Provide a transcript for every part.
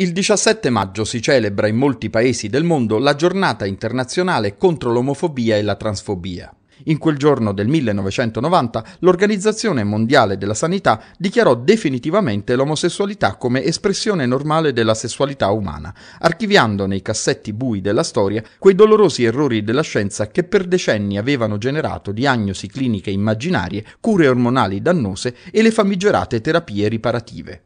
Il 17 maggio si celebra in molti paesi del mondo la giornata internazionale contro l'omofobia e la transfobia. In quel giorno del 1990 l'Organizzazione Mondiale della Sanità dichiarò definitivamente l'omosessualità come espressione normale della sessualità umana, archiviando nei cassetti bui della storia quei dolorosi errori della scienza che per decenni avevano generato diagnosi cliniche immaginarie, cure ormonali dannose e le famigerate terapie riparative.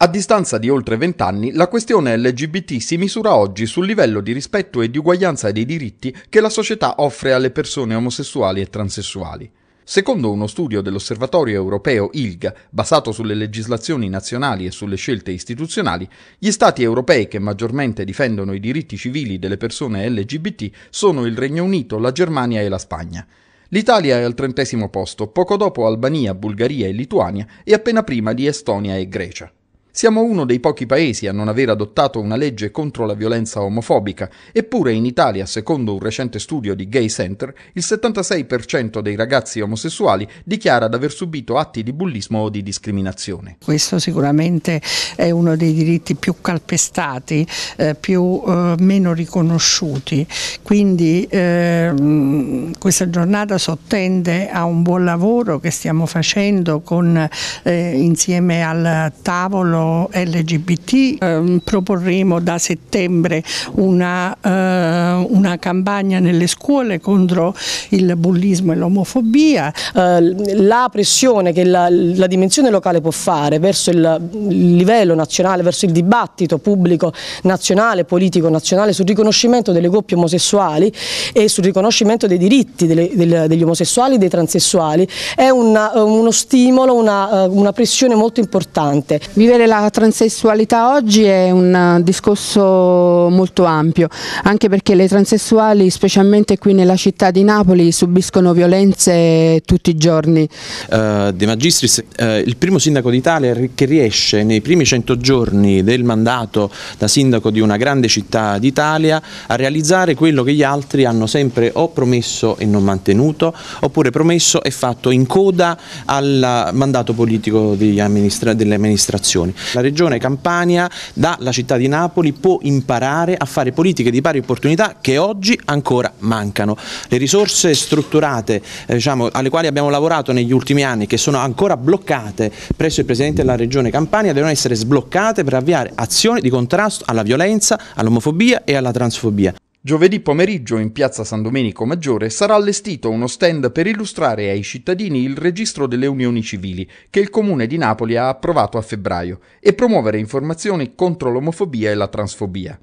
A distanza di oltre vent'anni, la questione LGBT si misura oggi sul livello di rispetto e di uguaglianza dei diritti che la società offre alle persone omosessuali e transessuali. Secondo uno studio dell'Osservatorio europeo ILG, basato sulle legislazioni nazionali e sulle scelte istituzionali, gli stati europei che maggiormente difendono i diritti civili delle persone LGBT sono il Regno Unito, la Germania e la Spagna. L'Italia è al trentesimo posto, poco dopo Albania, Bulgaria e Lituania e appena prima di Estonia e Grecia. Siamo uno dei pochi paesi a non aver adottato una legge contro la violenza omofobica, eppure in Italia, secondo un recente studio di Gay Center, il 76% dei ragazzi omosessuali dichiara di aver subito atti di bullismo o di discriminazione. Questo sicuramente è uno dei diritti più calpestati, eh, più, eh, meno riconosciuti, quindi eh, questa giornata sottende a un buon lavoro che stiamo facendo con, eh, insieme al tavolo LGBT, eh, proporremo da settembre una, eh, una, campagna nelle scuole contro il bullismo e l'omofobia. Eh, la pressione che la, la, dimensione locale può fare verso il livello nazionale, verso il dibattito pubblico nazionale, politico nazionale sul riconoscimento delle coppie omosessuali e sul riconoscimento dei diritti delle, delle, degli omosessuali e dei transessuali è una, uno stimolo, una, una pressione molto importante. Vivere la la transessualità oggi è un eh, discorso molto ampio, anche perché le transessuali, specialmente qui nella città di Napoli, subiscono violenze tutti i giorni. Uh, De Magistris, uh, il primo sindaco d'Italia che riesce nei primi 100 giorni del mandato da sindaco di una grande città d'Italia a realizzare quello che gli altri hanno sempre o promesso e non mantenuto, oppure promesso e fatto in coda al mandato politico delle amministrazioni. La regione Campania dalla città di Napoli può imparare a fare politiche di pari opportunità che oggi ancora mancano. Le risorse strutturate eh, diciamo, alle quali abbiamo lavorato negli ultimi anni che sono ancora bloccate presso il Presidente della regione Campania devono essere sbloccate per avviare azioni di contrasto alla violenza, all'omofobia e alla transfobia. Giovedì pomeriggio in piazza San Domenico Maggiore sarà allestito uno stand per illustrare ai cittadini il registro delle unioni civili che il Comune di Napoli ha approvato a febbraio e promuovere informazioni contro l'omofobia e la transfobia.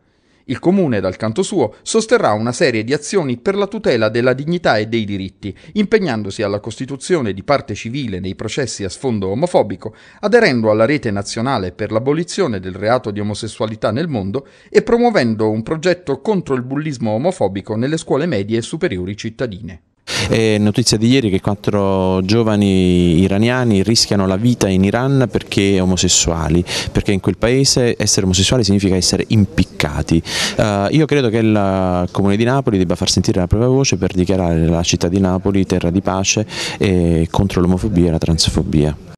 Il Comune, dal canto suo, sosterrà una serie di azioni per la tutela della dignità e dei diritti, impegnandosi alla costituzione di parte civile nei processi a sfondo omofobico, aderendo alla rete nazionale per l'abolizione del reato di omosessualità nel mondo e promuovendo un progetto contro il bullismo omofobico nelle scuole medie e superiori cittadine. È eh, notizia di ieri che quattro giovani iraniani rischiano la vita in Iran perché omosessuali, perché in quel paese essere omosessuali significa essere impiccati. Uh, io credo che il Comune di Napoli debba far sentire la propria voce per dichiarare la città di Napoli terra di pace e contro l'omofobia e la transfobia.